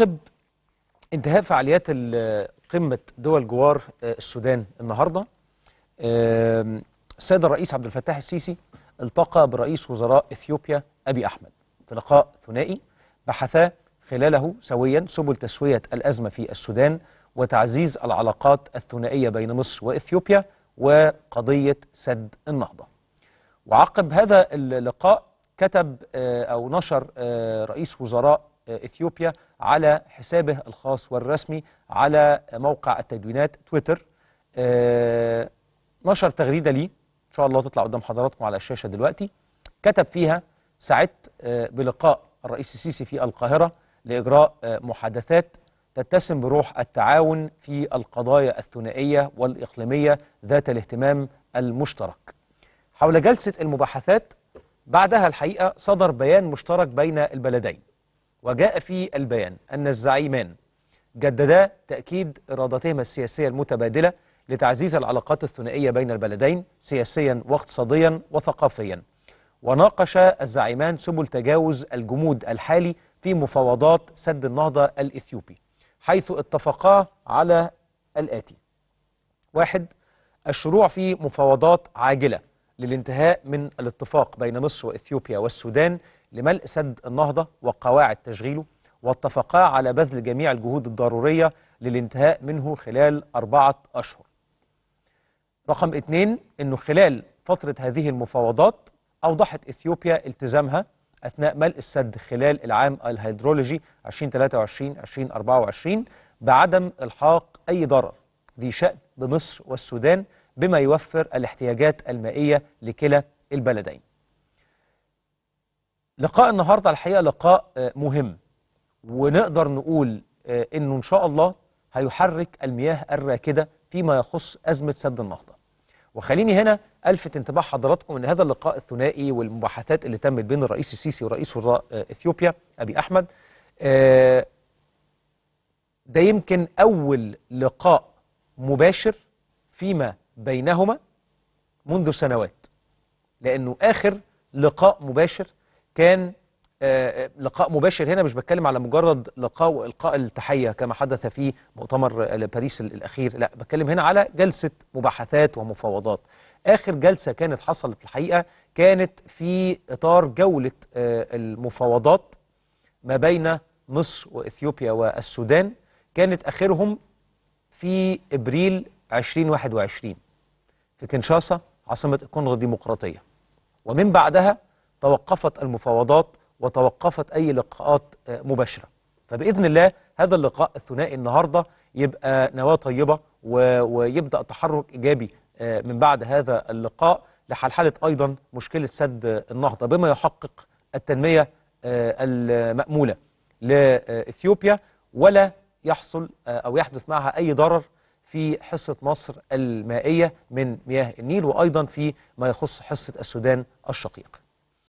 عقب انتهاء فعاليات قمة دول جوار آه، السودان النهاردة السيد الرئيس عبد الفتاح السيسي التقى برئيس وزراء إثيوبيا أبي أحمد في لقاء ثنائي بحثا خلاله سويا سبل تسوية الأزمة في السودان وتعزيز العلاقات الثنائية بين مصر وإثيوبيا وقضية سد النهضة وعقب هذا اللقاء كتب آه، أو نشر آه، رئيس وزراء إثيوبيا على حسابه الخاص والرسمي على موقع التدوينات تويتر آه، نشر تغريدة لي إن شاء الله تطلع قدام حضراتكم على الشاشة دلوقتي كتب فيها سعدت آه، بلقاء الرئيس السيسي في القاهرة لإجراء آه، محادثات تتسم بروح التعاون في القضايا الثنائية والإقليمية ذات الاهتمام المشترك حول جلسة المباحثات بعدها الحقيقة صدر بيان مشترك بين البلدين وجاء في البيان أن الزعيمان جددا تأكيد إرادتهما السياسية المتبادلة لتعزيز العلاقات الثنائية بين البلدين سياسيا واقتصاديا وثقافيا وناقش الزعيمان سبل تجاوز الجمود الحالي في مفاوضات سد النهضة الإثيوبي حيث اتفقا على الآتي واحد الشروع في مفاوضات عاجلة للانتهاء من الاتفاق بين مصر وإثيوبيا والسودان لملء سد النهضة وقواعد تشغيله واتفقا على بذل جميع الجهود الضرورية للانتهاء منه خلال أربعة أشهر رقم اثنين أنه خلال فترة هذه المفاوضات أوضحت إثيوبيا التزامها أثناء ملء السد خلال العام الهيدرولوجي 2023-2024 بعدم إلحاق أي ضرر ذي شأن بمصر والسودان بما يوفر الاحتياجات المائية لكلا البلدين لقاء النهاردة الحقيقة لقاء آه، مهم ونقدر نقول آه، أنه إن شاء الله هيحرك المياه الراكدة فيما يخص أزمة سد النهضة وخليني هنا ألفت انتباه حضراتكم أن هذا اللقاء الثنائي والمباحثات اللي تمت بين الرئيس السيسي ورئيس وزراء آه، إثيوبيا أبي أحمد ده يمكن أول لقاء مباشر فيما بينهما منذ سنوات لأنه آخر لقاء مباشر كان آه، آه، لقاء مباشر هنا مش بتكلم على مجرد لقاء والقاء التحيه كما حدث في مؤتمر آه، باريس الاخير لا بتكلم هنا على جلسه مباحثات ومفاوضات اخر جلسه كانت حصلت الحقيقه كانت في اطار جوله المفاوضات ما بين مصر واثيوبيا والسودان كانت اخرهم في ابريل 2021 في كنشاسا عاصمه الكونغو الديمقراطيه ومن بعدها توقفت المفاوضات وتوقفت أي لقاءات آه، مباشرة فبإذن الله هذا اللقاء الثنائي النهاردة يبقى نواة طيبة ويبدأ تحرك إيجابي آه، من بعد هذا اللقاء لحلحلة أيضا مشكلة سد النهضة بما يحقق التنمية آه، المأمولة لإثيوبيا ولا يحصل أو يحدث معها أي ضرر في حصة مصر المائية من مياه النيل وأيضا في ما يخص حصة السودان الشقيق